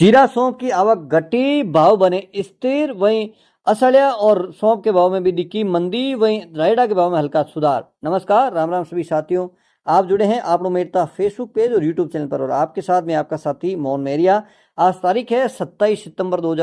जीरा सौंप की आवक घटी भाव बने स्थिर वहीं असलिया और सौंप के भाव में भी दिखी मंदी वहीं रायडा के भाव में हल्का सुधार नमस्कार राम राम सभी साथियों आप जुड़े हैं आप लोग मेरता फेसबुक पेज और यूट्यूब चैनल पर और आपके साथ में आपका साथी मोहन मेरिया आज तारीख है सत्ताईस सितंबर दो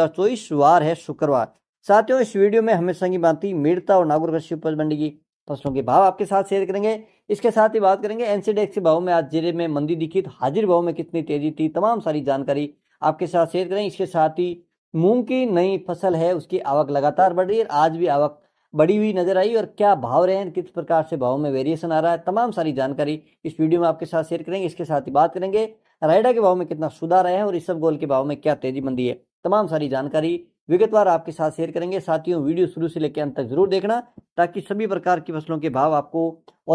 वार है शुक्रवार साथियों इस वीडियो में हमेशा की बात मेड़ता और नागौर कृषि उपज मंडी की फसलों के भाव आपके साथ शेयर करेंगे इसके साथ ही बात करेंगे एनसीडेक्स के भाव में आज जिले में मंदी दिखी तो हाजिर भाव में कितनी तेजी थी तमाम सारी जानकारी आपके साथ शेयर करें इसके साथ ही मूंग की नई फसल है उसकी आवक लगातार बढ़ रही है आज भी आवक बढ़ी हुई नजर आई और क्या भाव रहे हैं किस प्रकार से भाव में वेरिएशन आ रहा है तमाम सारी जानकारी इस वीडियो में आपके साथ शेयर करेंगे इसके साथ ही बात करेंगे रायडा के भाव में कितना सुधार आया है और इस सब गोल के भाव में क्या तेजी मंदी है तमाम सारी जानकारी विगतवार आपके साथ शेयर करेंगे साथियों वीडियो शुरू से लेकर अंत तक जरूर देखना ताकि सभी प्रकार की फसलों के भाव आपको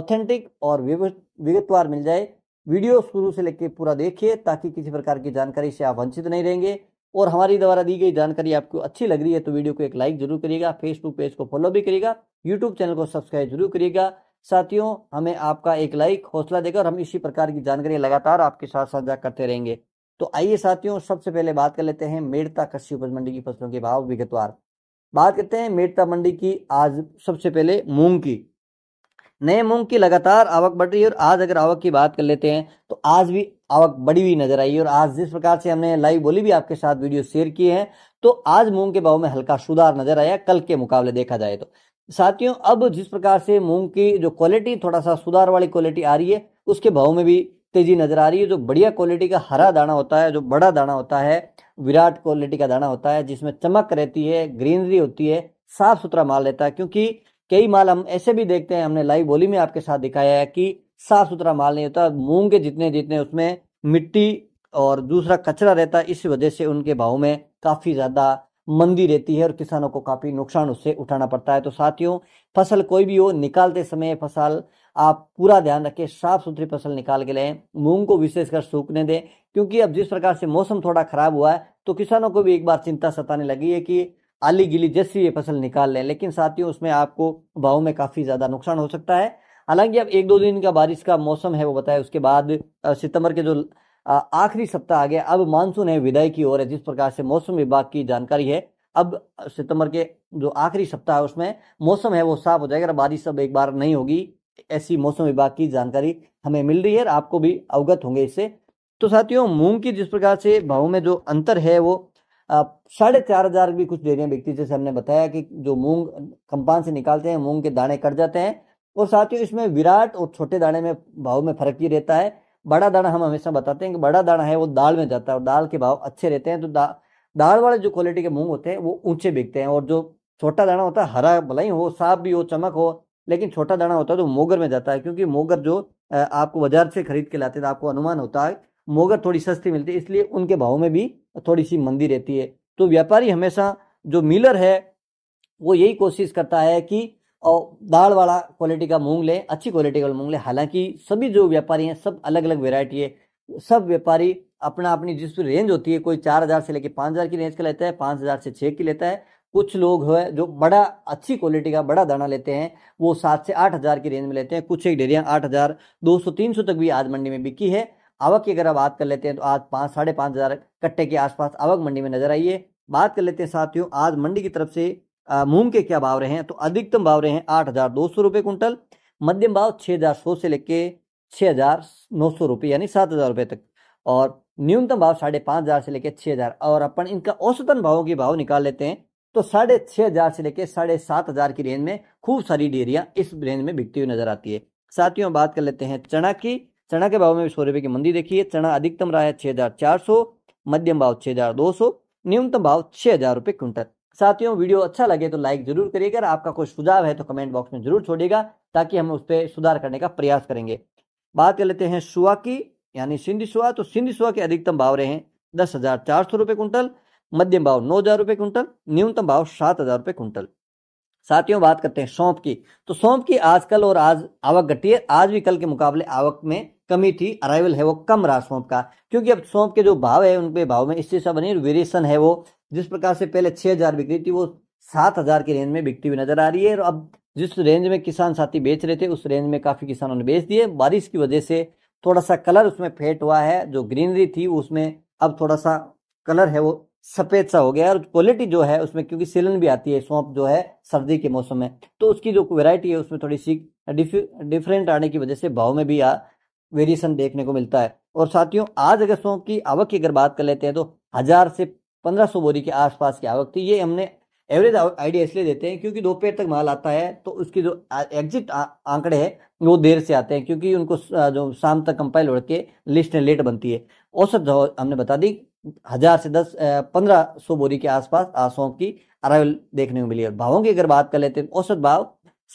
ऑथेंटिक और विगतवार मिल जाए वीडियो शुरू से लेकर पूरा देखिए ताकि किसी प्रकार की जानकारी से आप वंचित नहीं रहेंगे और हमारी द्वारा दी गई जानकारी आपको अच्छी लग रही है तो वीडियो को एक लाइक जरूर करिएगा फेसबुक पेज को फॉलो भी करिएगा यूट्यूब चैनल को सब्सक्राइब जरूर करिएगा साथियों हमें आपका एक लाइक हौसला देगा और हम इसी प्रकार की जानकारी लगातार आपके साथ साझा करते रहेंगे तो आइए साथियों सबसे पहले बात कर लेते हैं मेड़ता कृषि उपज मंडी की फसलों के भाव विगतवार बात करते हैं मेड़ता मंडी की आज सबसे पहले मूंग की नए मूंग की लगातार आवक बढ़ रही है और आज अगर आवक की बात कर लेते हैं तो आज भी आवक बढ़ी हुई नजर आई और आज जिस प्रकार से हमने लाइव बोली भी आपके साथ वीडियो शेयर किए हैं तो आज मूंग के भाव में हल्का सुधार नजर आया कल के मुकाबले देखा जाए तो साथियों अब जिस प्रकार से मूंग की जो क्वालिटी थोड़ा सा सुधार वाली क्वालिटी आ रही है उसके भाव में भी तेजी नजर आ रही है जो बढ़िया क्वालिटी का हरा दाना होता है जो बड़ा दाना होता है विराट क्वालिटी का दाना होता है जिसमें चमक रहती है ग्रीनरी होती है साफ सुथरा माल रहता है क्योंकि कई माल हम ऐसे भी देखते हैं हमने लाइव बोली में आपके साथ दिखाया है कि साफ सुथरा माल नहीं होता मूंग के जितने जितने उसमें मिट्टी और दूसरा कचरा रहता है इस वजह से उनके भाव में काफ़ी ज़्यादा मंदी रहती है और किसानों को काफ़ी नुकसान उससे उठाना पड़ता है तो साथियों फसल कोई भी हो निकालते समय फसल आप पूरा ध्यान रखें साफ सुथरी फसल निकाल के लें मूंग को विशेषकर सूखने दें क्योंकि अब जिस प्रकार से मौसम थोड़ा खराब हुआ है तो किसानों को भी एक बार चिंता सताने लगी है कि आली गिली जैसी ये फसल निकाल लें लेकिन साथियों उसमें आपको भाव में काफ़ी ज़्यादा नुकसान हो सकता है हालांकि अब एक दो दिन का बारिश का मौसम है वो बताया उसके बाद सितंबर के जो आखिरी सप्ताह आ गया अब मानसून है विदाई की ओर है जिस प्रकार से मौसम विभाग की जानकारी है अब सितंबर के जो आखिरी सप्ताह है उसमें मौसम है वो साफ हो जाएगा बारिश अब एक बार नहीं होगी ऐसी मौसम विभाग की जानकारी हमें मिल रही है और आपको भी अवगत होंगे इससे तो साथियों मूंग की जिस प्रकार से भाव में जो अंतर है वो साढ़े चार हजार भी कुछ डेरियां बिकती जैसे हमने बताया कि जो मूंग कंपान से निकालते हैं मूंग के दाने कट जाते हैं और साथ ही इसमें विराट और छोटे दाने में भाव में फर्क ही रहता है बड़ा दाना हम हमेशा बताते हैं कि बड़ा दाना है वो दाल में जाता है और दाल के भाव अच्छे रहते हैं तो दा, दाल वाले जो क्वालिटी के मूंग होते हैं वो ऊंचे बिकते हैं और जो छोटा दाना होता है हरा भलाई हो साफ भी हो चमक हो लेकिन छोटा दाना होता है तो मोगर में जाता है क्योंकि मोगर जो आपको बाजार से खरीद के लाते हैं तो आपको अनुमान होता है मोगर थोड़ी सस्ती मिलती है इसलिए उनके भाव में भी थोड़ी सी मंदी रहती है तो व्यापारी हमेशा जो मिलर है वो यही कोशिश करता है कि और दाल वाला क्वालिटी का मूंग लें अच्छी क्वालिटी का मूंग लें हालांकि सभी जो व्यापारी हैं सब अलग अलग वेरायटी है सब व्यापारी अपना अपनी जिस रेंज होती है कोई चार हज़ार से लेकर पाँच हज़ार की रेंज का लेता है पाँच हज़ार से छः की लेता है कुछ लोग है जो बड़ा अच्छी क्वालिटी का बड़ा दाना लेते हैं वो सात से आठ हज़ार की रेंज में लेते हैं कुछ एक डेरियाँ आठ हज़ार दो सौ तीन सौ तक भी आज मंडी में बिकी है आवक की अगर आप बात कर लेते हैं तो आज पाँच साढ़े पाँच हज़ार कट्टे के आसपास आवक मंडी में नजर आई है बात कर लेते हैं साथियों आज मंडी की तरफ से मूंग के क्या भाव रहे हैं तो अधिकतम भाव रहे हैं आठ हज़ार दो सौ रुपये कुंटल मध्यम भाव छः हज़ार सौ से लेके छः हज़ार नौ सौ रुपये यानी सात हज़ार रुपये तक और न्यूनतम भाव साढ़े पाँच हज़ार से लेकर छः हज़ार और अपन इनका औसतन भावों के भाव निकाल लेते हैं तो साढ़े छः हज़ार से लेकर साढ़े सात हज़ार की रेंज में खूब सारी डेयरियाँ इस रेंज में बिकती हुई नजर आती है साथियों बात कर लेते हैं चना की चना के भाव में भी सौ रुपये की मंदी देखी है चना अधिकतम रहा है छः हज़ार चार सौ मध्यम भाव छः हज़ार दो सौ न्यूनतम भाव छः हज़ार रुपये क्विंटल साथियों वीडियो अच्छा लगे तो लाइक जरूर करिएगा आपका कोई सुझाव है तो कमेंट बॉक्स में जरूर छोड़िएगा ताकि हम उस पर सुधार करने का प्रयास करेंगे बात कर लेते हैं सुआ की यानी सिंधी सुआ तो सिंधी सुआ के अधिकतम भाव रहे हैं दस हज़ार चार सौ रुपये कुंटल मध्यम भाव नौ हज़ार रुपये क्विंटल न्यूनतम भाव सात हज़ार रुपये कुंटल साथियों बात करते हैं सौंप की तो सौंप की आजकल और आज आवक घटी है आज भी कल के मुकाबले आवक में कमी थी अराइवल है वो कम रहा सौंप का क्योंकि अब सौंप के जो भाव है उनके भाव में इससे सब नहीं वेरिएशन है वो जिस प्रकार से पहले छह हजार बिक्री थी वो सात हजार की रेंज में बिकती हुई नजर आ रही है और अब जिस रेंज में किसान साथी बेच रहे थे उस रेंज में काफी किसानों ने बेच दिए बारिश की वजह से थोड़ा सा कलर उसमें फेट हुआ है जो ग्रीनरी थी उसमें अब थोड़ा सा कलर है वो सफ़ेद सा हो गया और क्वालिटी जो है उसमें क्योंकि सीलन भी आती है सौंप जो है सर्दी के मौसम में तो उसकी जो वेराइटी है उसमें थोड़ी सी डिफरेंट आने की वजह से भाव में भी वेरिएशन देखने को मिलता है और साथियों आज अगर सौंप की आवक की अगर बात कर लेते हैं तो हज़ार से पंद्रह सौ बोरी के आसपास की आवक थी ये हमने एवरेज आइडिया इसलिए देते हैं क्योंकि दोपहर तक माल आता है तो उसकी जो एग्जिट आंकड़े हैं वो देर से आते हैं क्योंकि उनको जो शाम तक कंपाइल होकर लिस्ट लेट बनती है औसत हमने बता दी हजार से दस पंद्रह सौ बोरी के आसपास आसों की अराइवल देखने को मिली है भावों की अगर बात कर लेते हैं औसत भाव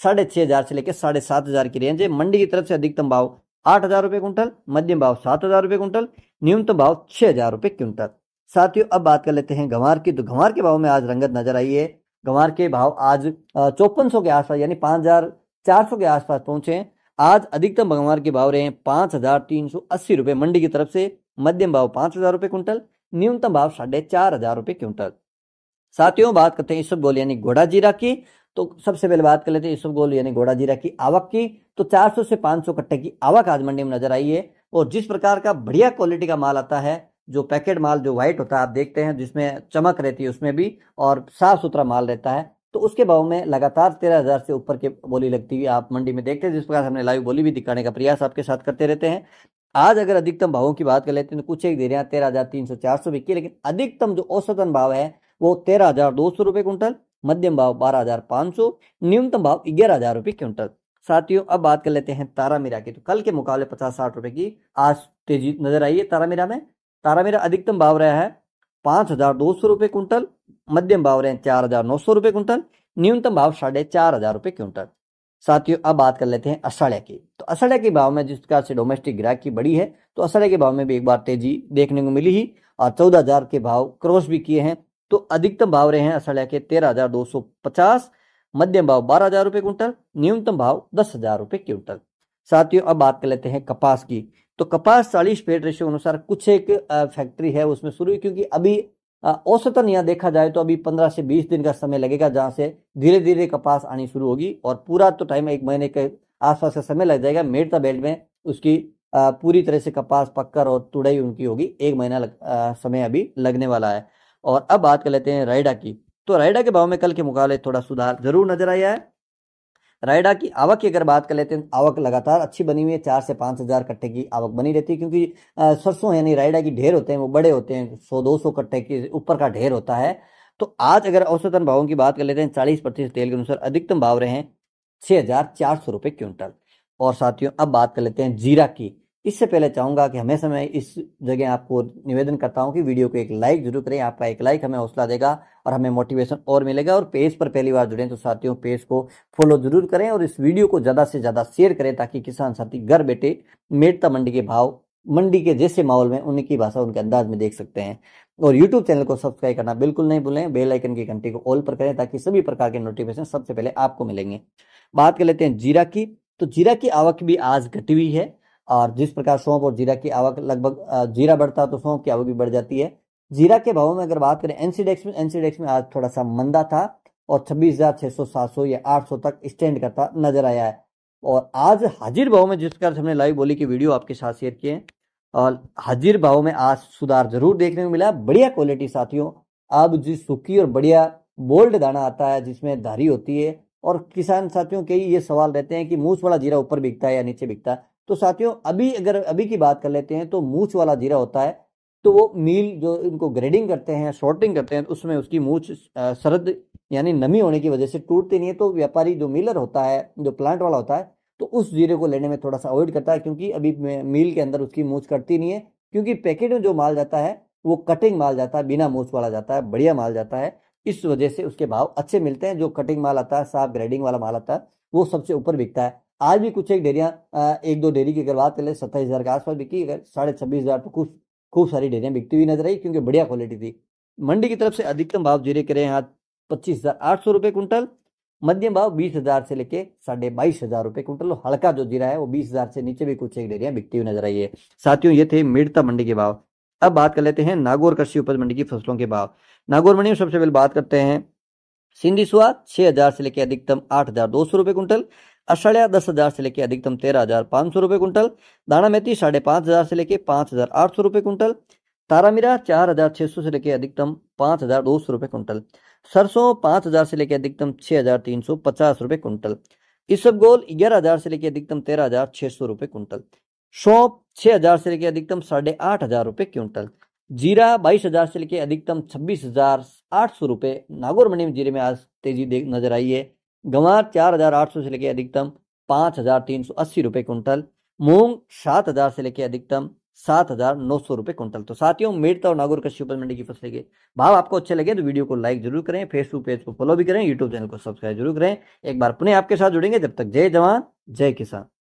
साढ़े छह हजार से लेकर साढ़े सात हजार की रेंज है मंडी की तरफ से अधिकतम भाव आठ हजार रुपये कुंटल मध्यम भाव सात हजार रुपये कुंटल न्यूनतम भाव छह हजार रुपये क्विंटल साथियों अब बात कर लेते हैं गंवार की तो गंवार के भाव में आज रंगत नजर आई है गंवार के भाव आज चौपन के आसपास यानी पांच हजार चार सौ के आसपास पहुंचे हैं आज अधिकतम गंवार के भाव रहे हैं पांच हजार तीन सौ अस्सी रुपये मंडी की तरफ से मध्यम भाव पांच हजार रुपये कुंटल न्यूनतम भाव साढ़े चार हजार रुपये क्विंटल साथियों बात करते हैं यूसुफ गोल यानी घोड़ा जीरा की तो सबसे पहले बात कर लेते हैं यूसुफ गोल यानी घोड़ा जीरा की आवक की तो 400 से 500 कट्टे की आवक आज मंडी में नजर आई है और जिस प्रकार का बढ़िया क्वालिटी का माल आता है जो पैकेट माल जो व्हाइट होता है आप देखते हैं जिसमें चमक रहती है उसमें भी और साफ सुथरा माल रहता है तो उसके भाव में लगातार तेरह हजार से ऊपर के बोली लगती हुई आप मंडी में देखते हैं जिस प्रकार हमने लाइव बोली भी दिखाने का प्रयास आपके साथ करते रहते हैं आज अगर अधिकतम भावों की बात कर लेते हैं तो कुछ एक दे रहे हैं तेरह हजार तीन सौ चार सौ बिक्की लेकिन अधिकतम जो औसतन भाव है वो तेरह हजार दो सौ रुपए कुंटल मध्यम भाव बारह हजार पांच सौ न्यूनतम भाव ग्यारह हजार रुपये क्विंटल साथियों अब बात कर लेते हैं तारा मीरा की तो कल के मुकाबले पचास साठ रुपए की आज तेजी नजर आई है तारा मीरा में तारा मीरा अधिकतम भाव रहा है पांच हजार दो सौ रुपए कुंटल मध्यम भाव रहे हैं चार हजार नौ सौ रुपए कुंटल न्यूनतम भाव साढ़े चार हजार रुपए क्विंटल साथियों अब बात कर लेते हैं असड़े की तो असड़े के भाव में जिस प्रकार से डोमेस्टिक ग्राहक की बड़ी है तो असड़े के भाव में भी एक बार तेजी देखने को मिली ही और चौदह हजार के भाव क्रॉस भी किए हैं तो अधिकतम भाव रहे हैं असड़े के तेरह हजार दो सौ पचास मध्यम भाव बारह हजार रुपये क्विंटल न्यूनतम भाव दस हजार रुपये क्विंटल साथियों अब बात कर लेते हैं कपास की तो कपास चालीस पेट रेशियो अनुसार कुछ एक फैक्ट्री है उसमें शुरू क्योंकि अभी औसतन यहाँ देखा जाए तो अभी 15 से 20 दिन का समय लगेगा जहाँ से धीरे धीरे कपास आनी शुरू होगी और पूरा तो टाइम एक महीने के आसपास का समय लग जाएगा मेडता बेल्ट में उसकी पूरी तरह से कपास पक्कर और तुड़ाई उनकी होगी एक महीना लग, समय अभी लगने वाला है और अब बात कर लेते हैं राइडा की तो राइडा के भाव में कल के मुकाबले थोड़ा सुधार जरूर नजर आया है रायडा की आवक की अगर बात कर लेते हैं तो आवक लगातार अच्छी बनी हुई है चार से पाँच हज़ार कट्टे की आवक बनी रहती है क्योंकि सरसों यानी रायडा की ढेर होते हैं वो बड़े होते हैं सौ दो सौ कट्टे के ऊपर का ढेर होता है तो आज अगर औसतन भावों की बात कर लेते हैं चालीस प्रतिशत तेल के अनुसार अधिकतम भाव रहे हैं छः हज़ार चार सौ रुपये क्विंटल और साथियों अब बात कर लेते हैं जीरा की इससे पहले चाहूंगा कि हमेशा मैं इस जगह आपको निवेदन करता हूं कि वीडियो को एक लाइक जरूर करें आपका एक लाइक हमें हौसला देगा और हमें मोटिवेशन और मिलेगा और पेज पर पहली बार जुड़े तो साथियों पेज को फॉलो जरूर करें और इस वीडियो को ज़्यादा से ज़्यादा शेयर करें ताकि किसान साथी घर बैठे मेटता मंडी के भाव मंडी के जैसे माहौल में उनकी भाषा उनके अंदाज में देख सकते हैं और YouTube चैनल को सब्सक्राइब करना बिल्कुल नहीं भूलें बेल आइकन की घंटी को ऑल पर करें ताकि सभी प्रकार के नोटिफिकेशन सबसे पहले आपको मिलेंगे बात कर लेते हैं जीरा की तो जीरा की आवक भी आज घटी हुई है और जिस प्रकार सौंप और जीरा की आवक लगभग जीरा बढ़ता है तो सौंप की आवक भी बढ़ जाती है जीरा के भावों में अगर बात करें एनसीडेक्स में एनसीडेक्स में आज थोड़ा सा मंदा था और छब्बीस हजार छह सौ सात सौ या आठ सौ तक स्टैंड करता नजर आया है और आज हाजिर भाव में जिस प्रकार हमने लाइव बोली की वीडियो आपके साथ शेयर किए और हाजिर भाव में आज सुधार जरूर देखने को मिला बढ़िया क्वालिटी साथियों अब जिस सुखी और बढ़िया बोल्ड दाना आता है जिसमें धारी होती है और किसान साथियों के ये सवाल रहते हैं कि मूस वाला जीरा ऊपर बिकता है या नीचे बिकता है तो साथियों अभी अगर अभी की बात कर लेते हैं तो मूछ वाला जीरा होता है तो वो मील जो इनको ग्रेडिंग करते हैं शॉर्टिंग करते हैं तो उसमें उसकी मूछ सरद यानी नमी होने की वजह से टूटती नहीं है तो व्यापारी जो मिलर होता है जो प्लांट वाला होता है तो उस जीरे को लेने में थोड़ा सा अवॉइड करता है क्योंकि अभी मील के अंदर उसकी मूछ कटती नहीं है क्योंकि पैकेट में जो माल जाता है वो कटिंग माल जाता है बिना मूछ वाला जाता है बढ़िया माल जाता है इस वजह से उसके भाव अच्छे मिलते हैं जो कटिंग माल आता है साफ ग्रेडिंग वाला माल आता है वो सबसे ऊपर बिकता है आज भी कुछ एक डेरियाँ एक दो डेरी की अगर बात करें सत्ताईस हज़ार के आसपास बिकी अगर साढ़े छब्बीस हज़ार तो खूब खूब सारी डेरियाँ बिकती हुई नजर आई क्योंकि बढ़िया क्वालिटी थी मंडी की तरफ से अधिकतम भाव जीरे के रहे हैं आज पच्चीस हज़ार आठ सौ रुपये कुंटल मध्यम भाव बीस हज़ार से लेके साढ़े बाईस हज़ार रुपये कुंटल और हल्का जो जीरा है वो बीस हज़ार से नीचे भी कुछ एक डेरियाँ बिकती हुई नजर आई है साथियों ये थे मेड़ता मंडी के भाव अब बात कर लेते हैं नागौर कृषि उपज मंडी की फसलों के भाव नागौर मंडी में सबसे पहले बात करते हैं सिंधी सुहा छह हजार से लेकर अधिकतम आठ हजार दो सौ रुपए कुंटल अषाढ़िया दस हजार से लेकर अधिकतम तेरह हजार पाँच सौ रुपये कुंटल दाना मेथी साढ़े पाँच हजार से लेकर पाँच हजार आठ सौ रुपये कुंटल तारामीरा चार हजार छः सौ से लेकर अधिकतम पाँच हजार दो सौ रुपये कुंटल सरसों पाँच हजार से लेकर अधिकतम छः हजार तीन सौ पचास रुपये कुंटल इसबगोल ग्यारह हजार से लेकर अधिकतम तेरह हजार छः सौ रुपये कुंटल सौंप छः हजार से लेकर अधिकतम साढ़े आठ हजार रुपये क्विंटल जीरा बाईस हजार से लेकर अधिकतम छब्बीस हजार आठ सौ रुपये नागौर मंडी में जीरे में आज तेजी देख नजर आई है गंवार चार हजार आठ सौ से लेकर अधिकतम पाँच हजार तीन सौ अस्सी रुपये कुंटल मूंग सात हजार से लेकर अधिकतम सात हजार नौ सौ रुपये कुंटल तो साथियों मेड़ता और नागौर कृषि उपज मंडी की फसल के भाव आपको अच्छे लगे तो वीडियो को लाइक जरूर करें फेसबुक पेज को फॉलो भी करें यूट्यूब चैनल को सब्सक्राइब जरूर करें एक बार पुनः आपके साथ जुड़ेंगे जब तक जय जवान जय किसान